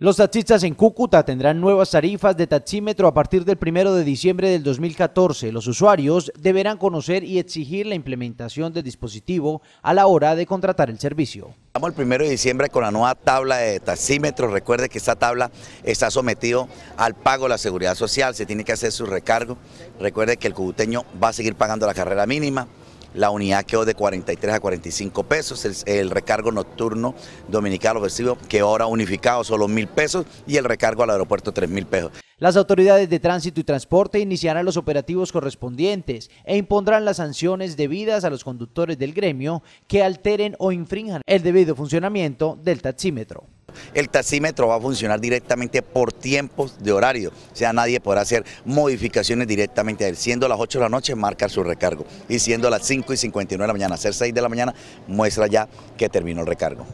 Los taxistas en Cúcuta tendrán nuevas tarifas de taxímetro a partir del 1 de diciembre del 2014. Los usuarios deberán conocer y exigir la implementación del dispositivo a la hora de contratar el servicio. Estamos el 1 de diciembre con la nueva tabla de taxímetro. Recuerde que esta tabla está sometido al pago de la seguridad social, se tiene que hacer su recargo. Recuerde que el cubuteño va a seguir pagando la carrera mínima la unidad quedó de 43 a 45 pesos, el, recargo nocturno dominical ofensivo que ahora unificado solo mil pesos y el recargo al aeropuerto tres mil pesos. Las autoridades de tránsito y transporte iniciarán los operativos correspondientes e impondrán las sanciones debidas a los conductores del gremio que alteren o infrinjan el debido funcionamiento del taxímetro. El taxímetro va a funcionar directamente por tiempos de horario, o sea, nadie podrá hacer modificaciones directamente a él. Siendo las 8 de la noche, marca su recargo y siendo las 5 y 59 de la mañana, hacer ser 6 de la mañana, muestra ya que terminó el recargo.